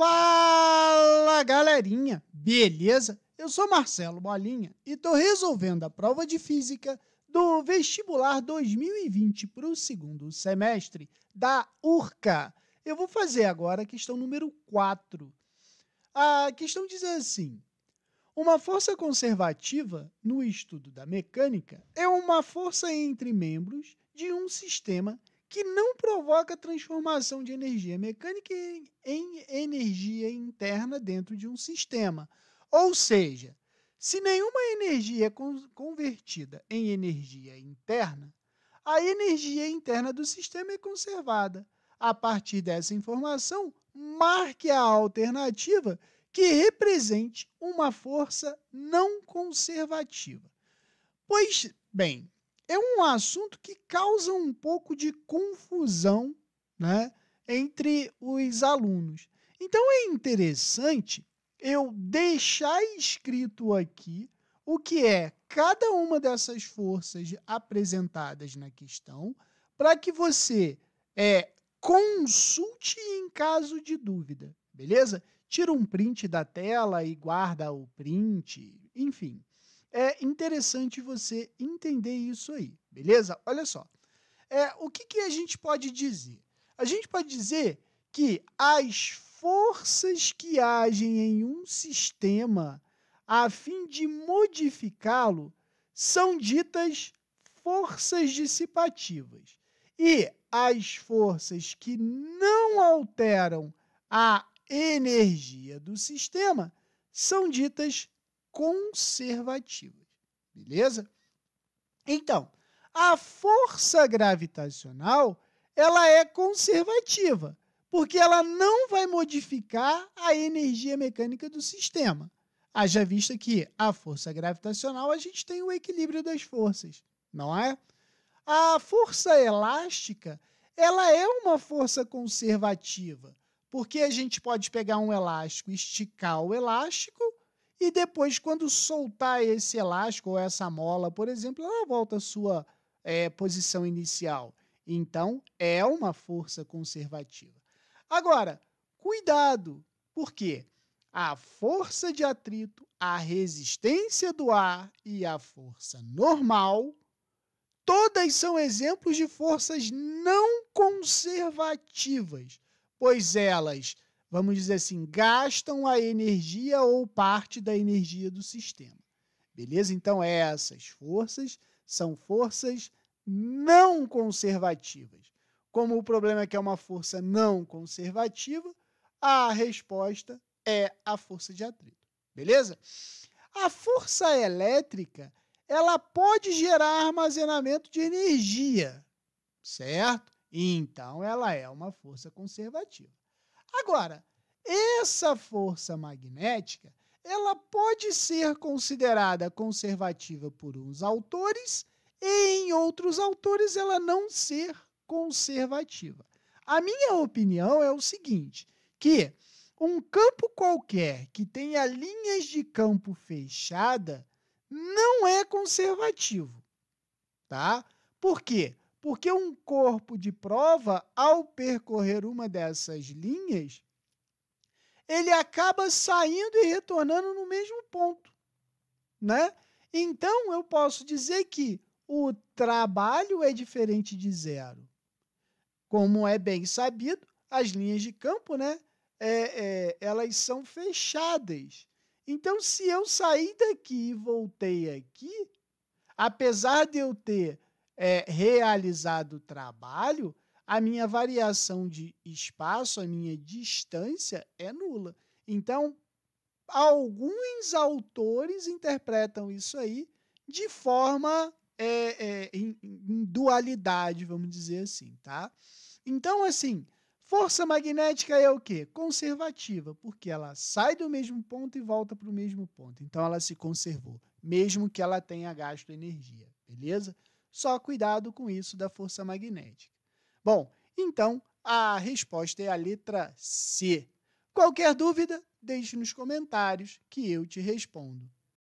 Fala galerinha, beleza? Eu sou Marcelo Bolinha e estou resolvendo a prova de física do vestibular 2020 para o segundo semestre da URCA. Eu vou fazer agora a questão número 4. A questão diz assim: uma força conservativa no estudo da mecânica é uma força entre membros de um sistema que não provoca transformação de energia mecânica em energia interna dentro de um sistema. Ou seja, se nenhuma energia é convertida em energia interna, a energia interna do sistema é conservada. A partir dessa informação, marque a alternativa que represente uma força não conservativa. Pois bem, é um assunto que causa um pouco de confusão né, entre os alunos. Então é interessante eu deixar escrito aqui o que é cada uma dessas forças apresentadas na questão, para que você é, consulte em caso de dúvida, beleza? Tira um print da tela e guarda o print, enfim é interessante você entender isso aí, beleza? Olha só. É, o que, que a gente pode dizer? A gente pode dizer que as forças que agem em um sistema a fim de modificá-lo são ditas forças dissipativas. E as forças que não alteram a energia do sistema são ditas conservativas. Beleza? Então, a força gravitacional ela é conservativa, porque ela não vai modificar a energia mecânica do sistema. Haja vista que a força gravitacional a gente tem o equilíbrio das forças, não é? A força elástica, ela é uma força conservativa, porque a gente pode pegar um elástico, esticar o elástico e depois, quando soltar esse elástico ou essa mola, por exemplo, ela volta à sua é, posição inicial. Então, é uma força conservativa. Agora, cuidado, porque a força de atrito, a resistência do ar e a força normal, todas são exemplos de forças não conservativas, pois elas vamos dizer assim, gastam a energia ou parte da energia do sistema. Beleza? Então, essas forças são forças não conservativas. Como o problema é que é uma força não conservativa, a resposta é a força de atrito. Beleza? A força elétrica, ela pode gerar armazenamento de energia, certo? Então ela é uma força conservativa. Agora, essa força magnética, ela pode ser considerada conservativa por uns autores e em outros autores ela não ser conservativa. A minha opinião é o seguinte, que um campo qualquer que tenha linhas de campo fechada não é conservativo, tá? Por quê? Porque um corpo de prova, ao percorrer uma dessas linhas, ele acaba saindo e retornando no mesmo ponto, né? Então eu posso dizer que o trabalho é diferente de zero. Como é bem sabido, as linhas de campo, né? É, é, elas são fechadas. Então, se eu saí daqui e voltei aqui, apesar de eu ter é, realizado o trabalho, a minha variação de espaço, a minha distância é nula. Então, alguns autores interpretam isso aí de forma é, é, em, em dualidade, vamos dizer assim, tá? Então, assim, força magnética é o quê? Conservativa, porque ela sai do mesmo ponto e volta para o mesmo ponto. Então, ela se conservou, mesmo que ela tenha gasto energia, beleza? Só cuidado com isso da força magnética. Bom, então a resposta é a letra C. Qualquer dúvida, deixe nos comentários que eu te respondo.